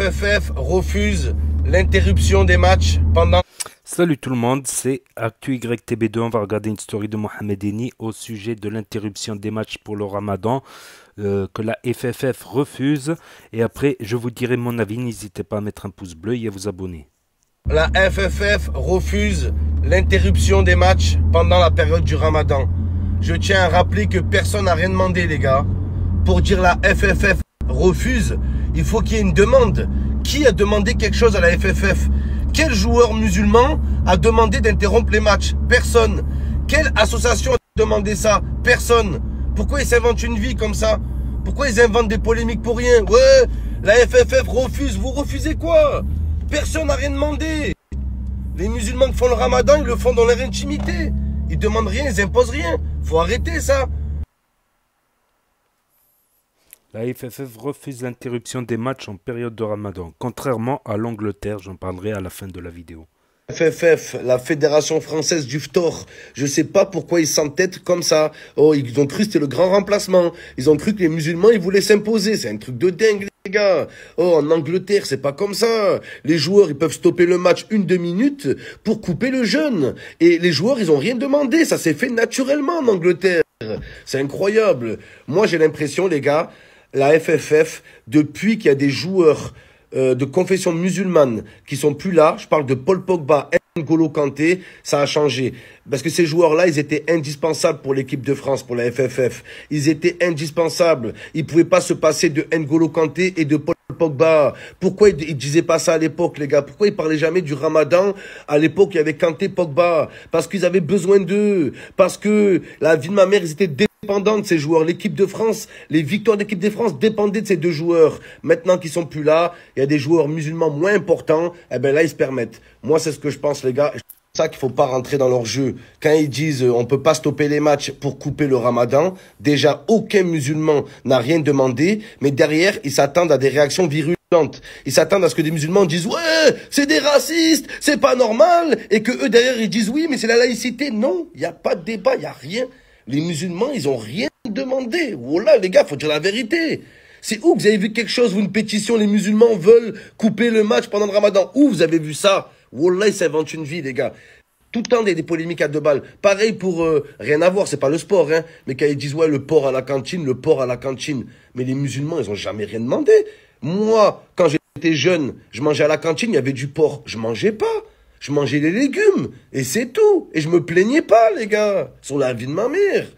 FFF refuse l'interruption des matchs pendant... Salut tout le monde, c'est ActuYTB2. On va regarder une story de Mohamed Eni au sujet de l'interruption des matchs pour le ramadan euh, que la FFF refuse. Et après, je vous dirai mon avis. N'hésitez pas à mettre un pouce bleu et à vous abonner. La FFF refuse l'interruption des matchs pendant la période du ramadan. Je tiens à rappeler que personne n'a rien demandé, les gars. Pour dire la FFF refuse. Il faut qu'il y ait une demande. Qui a demandé quelque chose à la FFF Quel joueur musulman a demandé d'interrompre les matchs Personne. Quelle association a demandé ça Personne. Pourquoi ils s'inventent une vie comme ça Pourquoi ils inventent des polémiques pour rien Ouais, la FFF refuse. Vous refusez quoi Personne n'a rien demandé. Les musulmans qui font le ramadan, ils le font dans leur intimité. Ils demandent rien, ils imposent rien. Faut arrêter ça. La FFF refuse l'interruption des matchs en période de ramadan, contrairement à l'Angleterre, j'en parlerai à la fin de la vidéo. FFF, la Fédération Française du Ftor, je sais pas pourquoi ils s'entêtent comme ça. Oh, ils ont cru que c'était le grand remplacement. Ils ont cru que les musulmans, ils voulaient s'imposer. C'est un truc de dingue, les gars. Oh, en Angleterre, c'est pas comme ça. Les joueurs, ils peuvent stopper le match une, deux minutes pour couper le jeûne. Et les joueurs, ils ont rien demandé. Ça s'est fait naturellement en Angleterre. C'est incroyable. Moi, j'ai l'impression, les gars, la FFF, depuis qu'il y a des joueurs euh, de confession musulmane qui sont plus là, je parle de Paul Pogba, N'Golo Kanté, ça a changé. Parce que ces joueurs-là, ils étaient indispensables pour l'équipe de France, pour la FFF. Ils étaient indispensables. Ils pouvaient pas se passer de N'Golo Kanté et de Paul Pogba Pourquoi ils disaient pas ça à l'époque, les gars Pourquoi ils parlaient jamais du Ramadan À l'époque, il y avait Kanté, Pogba. Parce qu'ils avaient besoin d'eux. Parce que la vie de ma mère, ils étaient dépendants de ces joueurs. L'équipe de France, les victoires de l'équipe de France dépendaient de ces deux joueurs. Maintenant qu'ils sont plus là, il y a des joueurs musulmans moins importants. Eh ben là, ils se permettent. Moi, c'est ce que je pense, les gars ça qu'il faut pas rentrer dans leur jeu. Quand ils disent euh, on peut pas stopper les matchs pour couper le ramadan, déjà aucun musulman n'a rien demandé, mais derrière ils s'attendent à des réactions virulentes. Ils s'attendent à ce que des musulmans disent ouais c'est des racistes, c'est pas normal, et que eux derrière ils disent oui mais c'est la laïcité. Non, il n'y a pas de débat, il y a rien. Les musulmans ils ont rien demandé. Voilà oh les gars, faut dire la vérité. C'est où que vous avez vu quelque chose ou une pétition les musulmans veulent couper le match pendant le ramadan Où vous avez vu ça Wallah, ça invente une vie, les gars. Tout le temps des, des polémiques à deux balles. Pareil pour euh, rien à voir, c'est pas le sport, hein. Mais quand ils disent ouais le porc à la cantine, le porc à la cantine. Mais les musulmans, ils ont jamais rien demandé. Moi, quand j'étais jeune, je mangeais à la cantine, il y avait du porc. Je mangeais pas. Je mangeais les légumes. Et c'est tout. Et je me plaignais pas, les gars. Sur la vie de ma mère.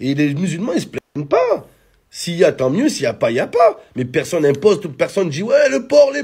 Et les musulmans, ils se plaignent pas. S'il y a, tant mieux. S'il n'y a pas, il n'y a pas. Mais personne impose. Personne dit, ouais, le porc, les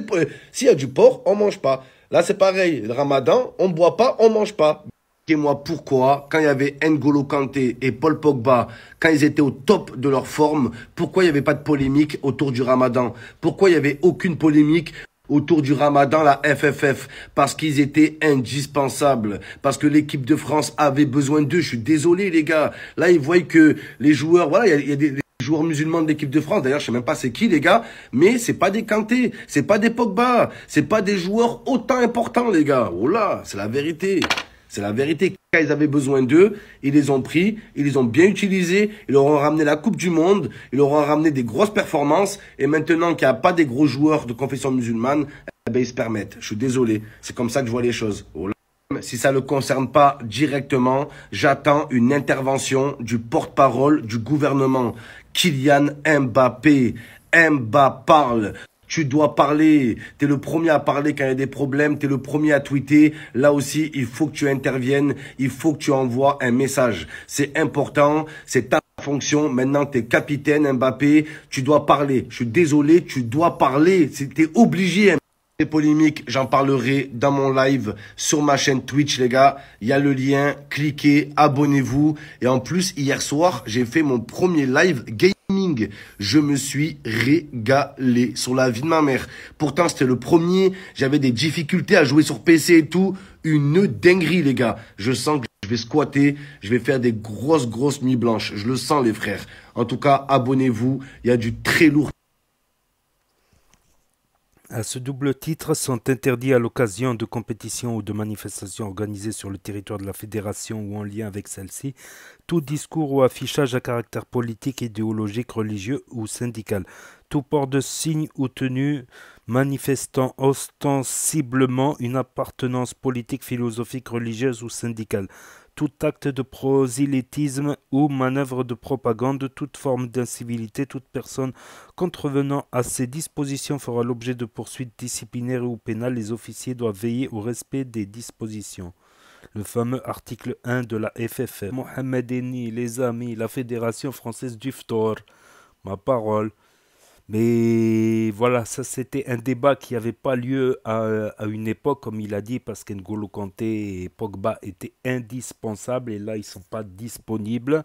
S'il y a du porc, on mange pas. Là, c'est pareil. Le ramadan, on ne boit pas, on mange pas. dites moi pourquoi, quand il y avait N'Golo Kanté et Paul Pogba, quand ils étaient au top de leur forme, pourquoi il n'y avait pas de polémique autour du ramadan Pourquoi il n'y avait aucune polémique autour du ramadan, la FFF, parce qu'ils étaient indispensables, parce que l'équipe de France avait besoin d'eux. Je suis désolé, les gars. Là, ils voient que les joueurs, voilà, il y a des joueurs musulmans de l'équipe de France. D'ailleurs, je sais même pas c'est qui les gars, mais c'est pas des Kanté, c'est pas des Pogba, c'est pas des joueurs autant importants les gars. Oh là, c'est la vérité. C'est la vérité. Quand ils avaient besoin d'eux, ils les ont pris, ils les ont bien utilisés, ils leur ont ramené la Coupe du Monde, ils leur ont ramené des grosses performances, et maintenant qu'il n'y a pas des gros joueurs de confession musulmane, eh ben, ils se permettent. Je suis désolé. C'est comme ça que je vois les choses. Oh là. Si ça ne le concerne pas directement, j'attends une intervention du porte-parole du gouvernement Kylian Mbappé. Mbappé parle tu dois parler. Tu es le premier à parler quand il y a des problèmes, tu es le premier à tweeter. Là aussi, il faut que tu interviennes, il faut que tu envoies un message. C'est important, c'est ta fonction. Maintenant, tu es capitaine Mbappé, tu dois parler. Je suis désolé, tu dois parler. Tu es obligé les polémiques, j'en parlerai dans mon live sur ma chaîne Twitch, les gars. Il y a le lien, cliquez, abonnez-vous. Et en plus, hier soir, j'ai fait mon premier live gaming. Je me suis régalé sur la vie de ma mère. Pourtant, c'était le premier. J'avais des difficultés à jouer sur PC et tout. Une dinguerie, les gars. Je sens que je vais squatter, je vais faire des grosses, grosses nuits blanches. Je le sens, les frères. En tout cas, abonnez-vous. Il y a du très lourd. À ce double titre sont interdits à l'occasion de compétitions ou de manifestations organisées sur le territoire de la fédération ou en lien avec celle-ci tout discours ou affichage à caractère politique, idéologique, religieux ou syndical, tout port de signe ou tenue manifestant ostensiblement une appartenance politique, philosophique, religieuse ou syndicale, tout acte de prosélytisme ou manœuvre de propagande, toute forme d'incivilité, toute personne contrevenant à ces dispositions fera l'objet de poursuites disciplinaires ou pénales. Les officiers doivent veiller au respect des dispositions le fameux article 1 de la FFF. Mohamed Eni, les amis, la Fédération française du Ftor. Ma parole, mais voilà, ça c'était un débat qui n'avait pas lieu à, une époque, comme il a dit, parce N'Golo Kanté et Pogba étaient indispensables et là ils ne sont pas disponibles.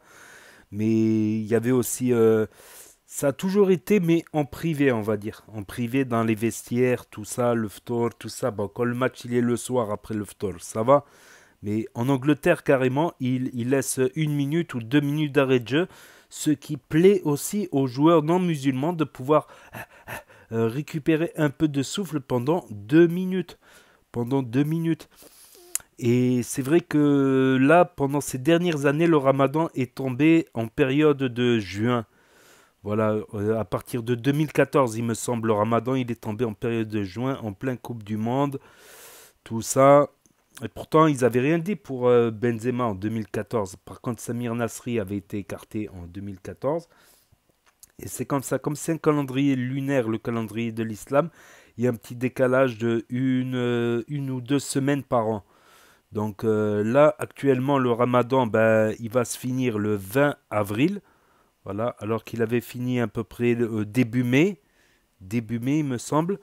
Mais il y avait aussi. Euh, ça a toujours été, mais en privé, on va dire. En privé, dans les vestiaires, tout ça, le ftor, tout ça. Bon, quand le match il est le soir après le ftor, ça va. Mais en Angleterre, carrément, il, il laisse une minute ou deux minutes d'arrêt de jeu ce qui plaît aussi aux joueurs non musulmans de pouvoir euh, euh, récupérer un peu de souffle pendant deux minutes. Pendant deux minutes. Et c'est vrai que là, pendant ces dernières années, le ramadan est tombé en période de juin. Voilà, euh, à partir de 2014, il me semble, le ramadan, il est tombé en période de juin, en plein Coupe du Monde. Tout ça, et pourtant, ils n'avaient rien dit pour euh, Benzema en 2014. Par contre, Samir Nasri avait été écarté en 2014. Et c'est comme ça, comme c'est un calendrier lunaire, le calendrier de l'islam, il y a un petit décalage de une, euh, une ou deux semaines par an. Donc euh, là, actuellement, le ramadan, ben, il va se finir le 20 avril. Voilà, alors qu'il avait fini à peu près début mai. Début mai, il me semble.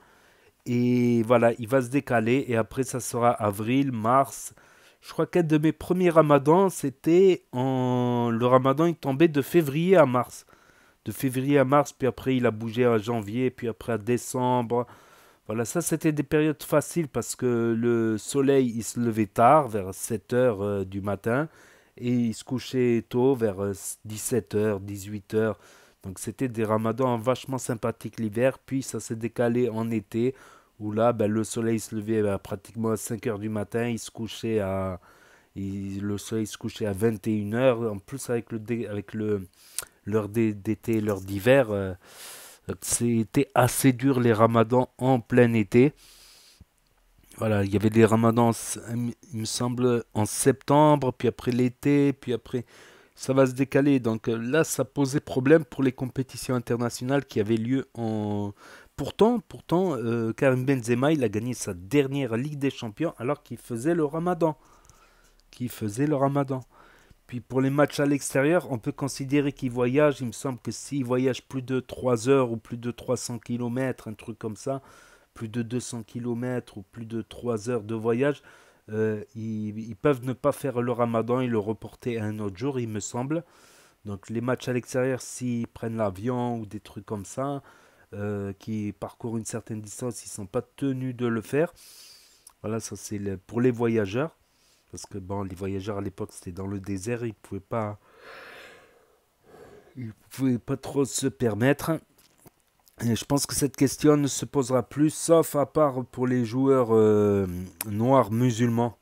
Et voilà, il va se décaler. Et après, ça sera avril, mars. Je crois qu'un de mes premiers ramadans, c'était en... Le ramadan, il tombait de février à mars. De février à mars, puis après, il a bougé à janvier, puis après à décembre. Voilà, ça, c'était des périodes faciles parce que le soleil, il se levait tard, vers 7 h euh, du matin. Et il se couchait tôt, vers 17 h 18 h Donc, c'était des ramadans vachement sympathiques l'hiver. Puis, ça s'est décalé en été où là, ben, le soleil se levait ben, pratiquement à 5 h du matin, il se couchait à. le soleil se couchait à 21h. En plus, avec le avec le l'heure d'été, l'heure d'hiver, euh, c'était assez dur les ramadans en plein été. Voilà, il y avait des ramadans, il me semble, en septembre, puis après l'été, puis après. Ça va se décaler. Donc euh, là, ça posait problème pour les compétitions internationales qui avaient lieu en, Pourtant, pourtant euh, Karim Benzema, il a gagné sa dernière Ligue des Champions alors qu'il faisait le ramadan. Qu'il faisait le ramadan. Puis pour les matchs à l'extérieur, on peut considérer qu'il voyage. Il me semble que s'il voyage plus de 3 heures ou plus de 300 km, un truc comme ça, plus de 200 km ou plus de 3 heures de voyage, euh, ils, peuvent ne pas faire le ramadan et le reporter à un autre jour, il me semble. Donc les matchs à l'extérieur, s'ils prennent l'avion ou des trucs comme ça, euh, qui parcourent une certaine distance, ils ne sont pas tenus de le faire. Voilà, ça c'est pour les voyageurs. Parce que bon, les voyageurs à l'époque c'était dans le désert, ils ne pouvaient pas. Ils pas trop se permettre. Et je pense que cette question ne se posera plus, sauf à part pour les joueurs euh, noirs musulmans.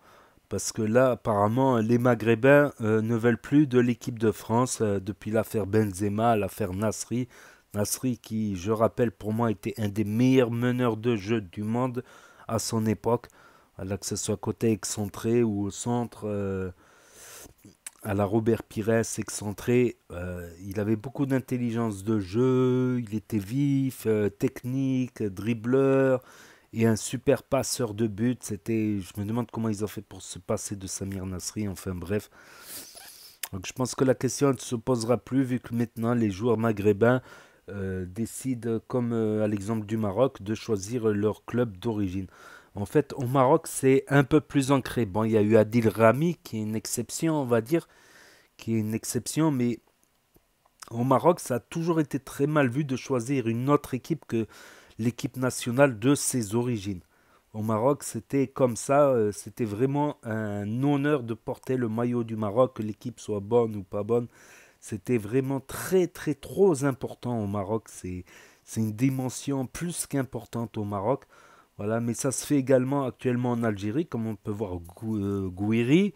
Parce que là, apparemment, les Maghrébins euh, ne veulent plus de l'équipe de France depuis l'affaire Benzema, l'affaire Nasri. Nasri qui, je rappelle, pour moi était un des meilleurs meneurs de jeu du monde à son époque, que ce soit côté excentré ou au centre, euh, à la Robert Pires excentré, euh, il avait beaucoup d'intelligence de jeu, il était vif, euh, technique, dribbleur et un super passeur de but. C'était, je me demande comment ils ont fait pour se passer de Samir Nasri. Enfin bref. je pense que la question ne se posera plus vu que maintenant les joueurs maghrébins euh, décident, comme euh, à l'exemple du Maroc, de choisir leur club d'origine. En fait, au Maroc, c'est un peu plus ancré. Bon, il y a eu Adil Rami, qui est une exception, on va dire, qui est une exception, mais au Maroc, ça a toujours été très mal vu de choisir une autre équipe que l'équipe nationale de ses origines. Au Maroc, c'était comme ça, euh, c'était vraiment un honneur de porter le maillot du Maroc, que l'équipe soit bonne ou pas bonne. C'était vraiment très, très, trop important au Maroc. C'est une dimension plus qu'importante au Maroc. Voilà, mais ça se fait également actuellement en Algérie, comme on peut voir euh, Gouiri,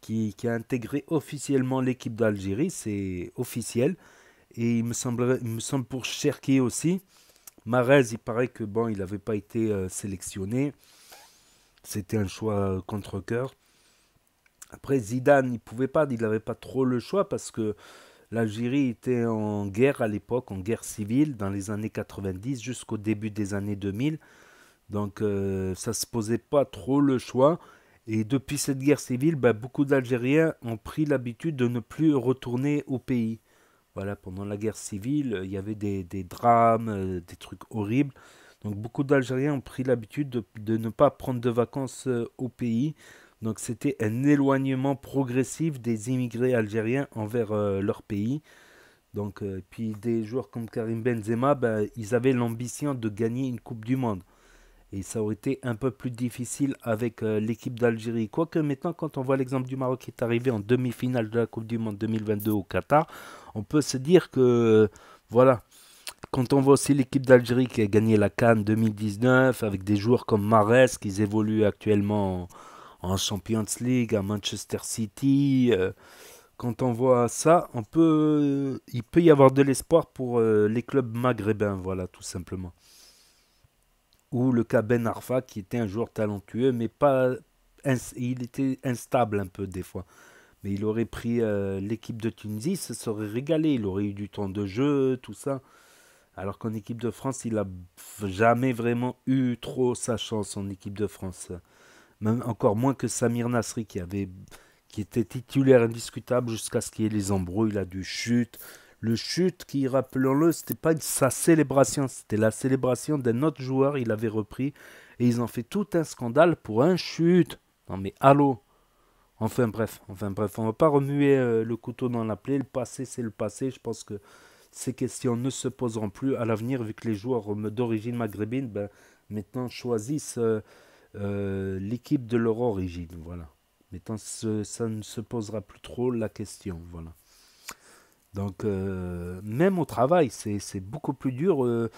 qui, a intégré officiellement l'équipe d'Algérie, c'est officiel. Et il me, me semble pour Cherki aussi. Marez, il paraît que bon, il n'avait pas été euh, sélectionné. C'était un choix euh, contre cœur. Après, Zidane, il pouvait pas, il n'avait pas trop le choix parce que l'Algérie était en guerre à l'époque, en guerre civile, dans les années 90 jusqu'au début des années 2000. Donc euh, ça ne se posait pas trop le choix. Et depuis cette guerre civile, bah, beaucoup d'Algériens ont pris l'habitude de ne plus retourner au pays. Voilà, pendant la guerre civile, il y avait des, drames, euh, des trucs horribles. Donc beaucoup d'Algériens ont pris l'habitude de, ne pas prendre de vacances euh, au pays. Donc c'était un éloignement progressif des immigrés algériens envers euh, leur pays. Donc, euh, puis des joueurs comme Karim Benzema, ben, ils avaient l'ambition de gagner une Coupe du Monde. Et ça aurait été un peu plus difficile avec euh, l'équipe d'Algérie. Quoique maintenant, quand on voit l'exemple du Maroc qui est arrivé en demi-finale de la Coupe du Monde 2022 au Qatar, on peut se dire que, voilà, quand on voit aussi l'équipe d'Algérie qui a gagné la Cannes 2019, avec des joueurs comme Marès qui évoluent actuellement en Champions League, à Manchester City. Euh, quand on voit ça, on peut, il peut y avoir de l'espoir pour euh, les clubs maghrébins, voilà, tout simplement. Ou le cas Ben Arfa, qui était un joueur talentueux, mais pas, il était instable un peu des fois. Mais il aurait pris euh, l'équipe de Tunisie, ça serait régalé, il aurait eu du temps de jeu, tout ça. Alors qu'en équipe de France, il n'a jamais vraiment eu trop sa chance en équipe de France encore moins que Samir Nasri qui avait qui était titulaire indiscutable jusqu'à ce qu'il y ait les embrouilles là du chute. Le chute qui, rappelons-le, c'était pas sa célébration, c'était la célébration d'un autre joueur, il avait repris, et ils ont fait tout un scandale pour un chute. Non mais allô Enfin bref, enfin bref, on va pas remuer euh, le couteau dans la plaie, le passé c'est le passé, je pense que ces questions ne se poseront plus à l'avenir vu que les joueurs d'origine maghrébine ben, maintenant choisissent... Euh, euh, l'équipe de leur origine. Voilà. Maintenant, ça ne se posera plus trop la question. Voilà. Donc, euh, même au travail, c'est beaucoup plus dur euh,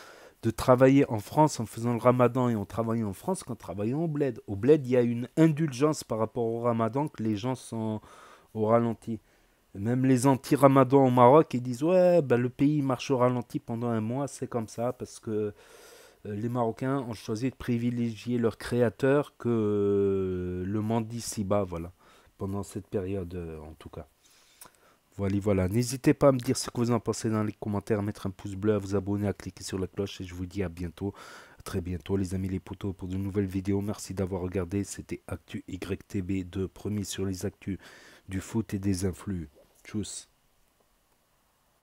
de travailler en France en faisant le ramadan et en travaillant en France qu'en travaillant au bled. Au bled, il y a une indulgence par rapport au ramadan que les gens sont au ralenti. Même les anti-ramadan au Maroc, ils disent Ouais, ben le pays marche au ralenti pendant un mois, c'est comme ça, parce que euh, les Marocains ont choisi de privilégier leur créateur que euh, le Mandi bas voilà, pendant cette période euh, en tout cas. Voilà, voilà. N'hésitez pas à me dire ce que vous en pensez dans les commentaires, mettre un pouce bleu, à vous abonner, à cliquer sur la cloche. Et je vous dis à bientôt, très bientôt, les amis les poteaux, pour de nouvelles vidéos. Merci d'avoir regardé. C'était Actu YTB2, premier sur les actus du foot et des influx. Tchuss.